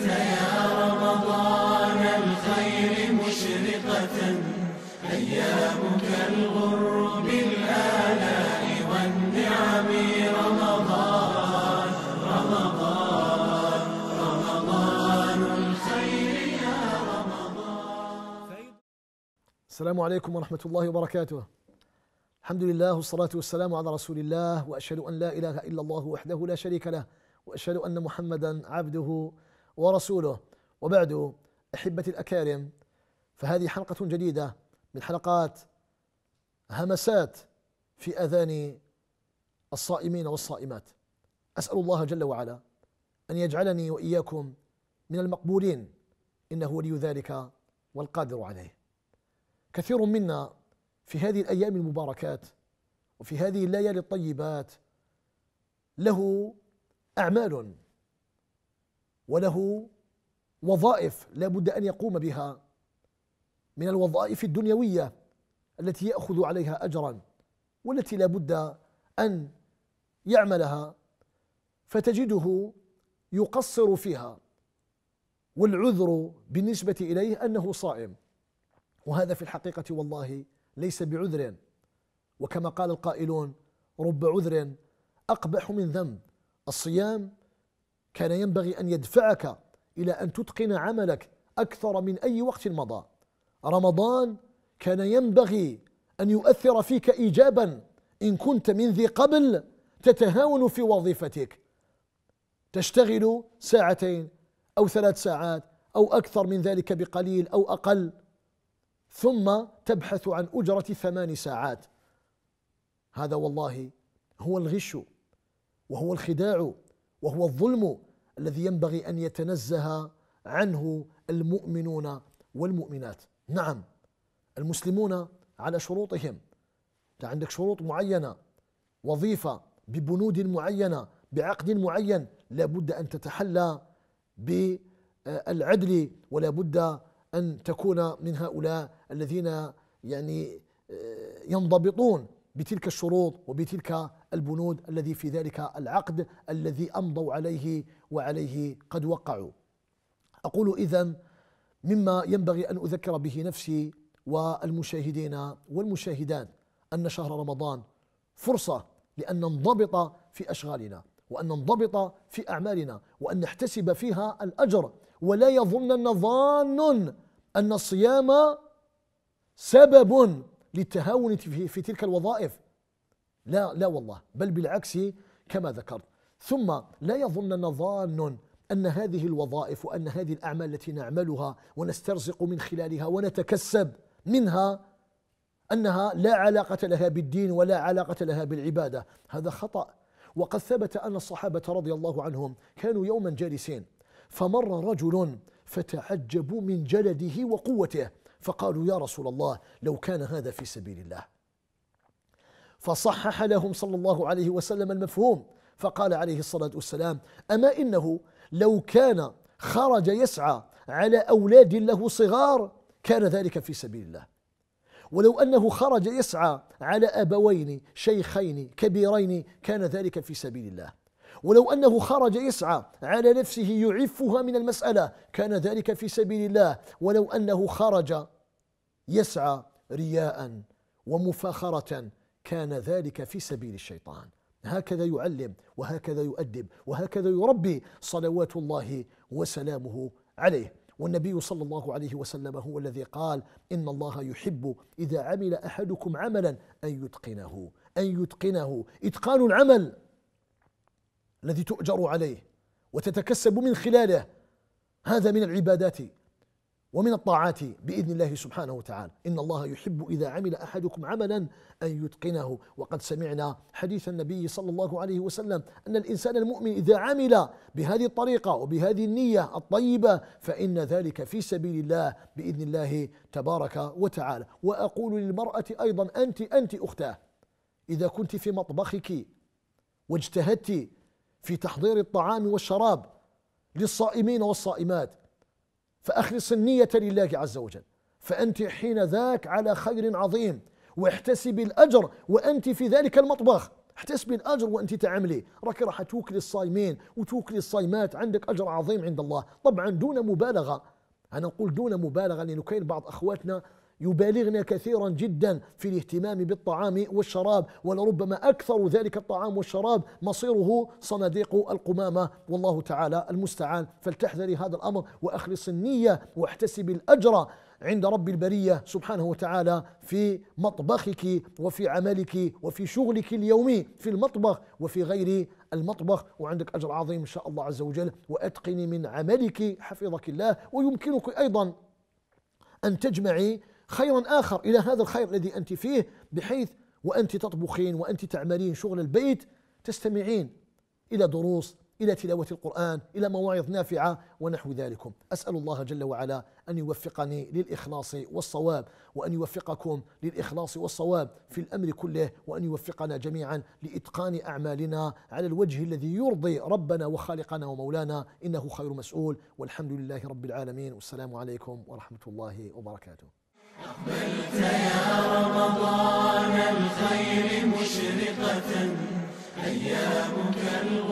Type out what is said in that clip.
يا رمضان الخير مشرقة أيامك الغر بالآلاء والنعم رمضان رمضان رمضان الخير يا رمضان السلام عليكم ورحمة الله وبركاته الحمد لله والصلاة والسلام على رسول الله وأشهد أن لا إله إلا الله وحده لا شريك له وأشهد أن محمدا عبده ورسوله وبعد أحبتي الأكارم فهذه حلقة جديدة من حلقات همسات في أذان الصائمين والصائمات أسأل الله جل وعلا أن يجعلني وإياكم من المقبولين إنه ولي ذلك والقادر عليه كثير منا في هذه الأيام المباركات وفي هذه الليالي الطيبات له أعمال وله وظائف لا بد أن يقوم بها من الوظائف الدنيوية التي يأخذ عليها أجرا والتي لا بد أن يعملها فتجده يقصر فيها والعذر بالنسبة إليه أنه صائم وهذا في الحقيقة والله ليس بعذر وكما قال القائلون رب عذر أقبح من ذنب الصيام كان ينبغي أن يدفعك إلى أن تتقن عملك أكثر من أي وقت مضى رمضان كان ينبغي أن يؤثر فيك إيجابا إن كنت من ذي قبل تتهاون في وظيفتك تشتغل ساعتين أو ثلاث ساعات أو أكثر من ذلك بقليل أو أقل ثم تبحث عن أجرة ثمان ساعات هذا والله هو الغش وهو الخداع وهو الظلم الذي ينبغي ان يتنزه عنه المؤمنون والمؤمنات نعم المسلمون على شروطهم انت عندك شروط معينه وظيفه ببنود معينه بعقد معين لابد ان تتحلى بالعدل ولا بد ان تكون من هؤلاء الذين يعني آه، ينضبطون بتلك الشروط وبتلك البنود الذي في ذلك العقد الذي امضوا عليه وعليه قد وقعوا. اقول اذا مما ينبغي ان اذكر به نفسي والمشاهدين والمشاهدات ان شهر رمضان فرصه لان ننضبط في اشغالنا وان ننضبط في اعمالنا وان نحتسب فيها الاجر ولا يظنن ظان ان الصيام سبب للتهاون في تلك الوظائف لا لا والله بل بالعكس كما ذكرت ثم لا يظنن ظان أن هذه الوظائف وأن هذه الأعمال التي نعملها ونسترزق من خلالها ونتكسب منها أنها لا علاقة لها بالدين ولا علاقة لها بالعبادة هذا خطأ وقد ثبت أن الصحابة رضي الله عنهم كانوا يوما جالسين فمر رجل فتعجبوا من جلده وقوته فقالوا يا رسول الله لو كان هذا في سبيل الله فصحح لهم صلى الله عليه وسلم المفهوم فقال عليه الصلاه والسلام اما انه لو كان خرج يسعى على اولاد له صغار كان ذلك في سبيل الله ولو انه خرج يسعى على ابوين شيخين كبيرين كان ذلك في سبيل الله ولو انه خرج يسعى على نفسه يعفها من المساله كان ذلك في سبيل الله ولو انه خرج يسعى رياء ومفاخرة كان ذلك في سبيل الشيطان هكذا يعلم وهكذا يؤدب وهكذا يربي صلوات الله وسلامه عليه والنبي صلى الله عليه وسلم هو الذي قال ان الله يحب اذا عمل احدكم عملا ان يتقنه ان يتقنه اتقان العمل الذي تؤجر عليه وتتكسب من خلاله هذا من العبادات ومن الطاعات باذن الله سبحانه وتعالى ان الله يحب اذا عمل احدكم عملا ان يتقنه وقد سمعنا حديث النبي صلى الله عليه وسلم ان الانسان المؤمن اذا عمل بهذه الطريقه وبهذه النيه الطيبه فان ذلك في سبيل الله باذن الله تبارك وتعالى واقول للمراه ايضا انت انت اختاه اذا كنت في مطبخك واجتهدت في تحضير الطعام والشراب للصائمين والصائمات فأخلص النية لله عز وجل فأنت حين ذاك على خير عظيم واحتسبي الأجر وأنت في ذلك المطبخ احتسبي الأجر وأنت تعملي راك راح توكلي الصايمين وتوكلي الصايمات عندك أجر عظيم عند الله طبعا دون مبالغة أنا أقول دون مبالغة لأنه كاين بعض أخواتنا يبالغن كثيرا جدا في الاهتمام بالطعام والشراب ولربما اكثر ذلك الطعام والشراب مصيره صناديق القمامه والله تعالى المستعان فلتحذري هذا الامر واخلص النيه واحتسبي الاجر عند رب البريه سبحانه وتعالى في مطبخك وفي عملك وفي شغلك اليومي في المطبخ وفي غير المطبخ وعندك اجر عظيم ان شاء الله عز وجل واتقني من عملك حفظك الله ويمكنك ايضا أن تجمعي خيرا آخر إلى هذا الخير الذي أنت فيه بحيث وأنت تطبخين وأنت تعملين شغل البيت تستمعين إلى دروس إلى تلاوة القرآن إلى مواعظ نافعة ونحو ذلك أسأل الله جل وعلا أن يوفقني للإخلاص والصواب وأن يوفقكم للإخلاص والصواب في الأمر كله وأن يوفقنا جميعا لإتقان أعمالنا على الوجه الذي يرضي ربنا وخالقنا ومولانا إنه خير مسؤول والحمد لله رب العالمين والسلام عليكم ورحمة الله وبركاته أقبلت يا رمضان الخير مشرقة أيامك الغد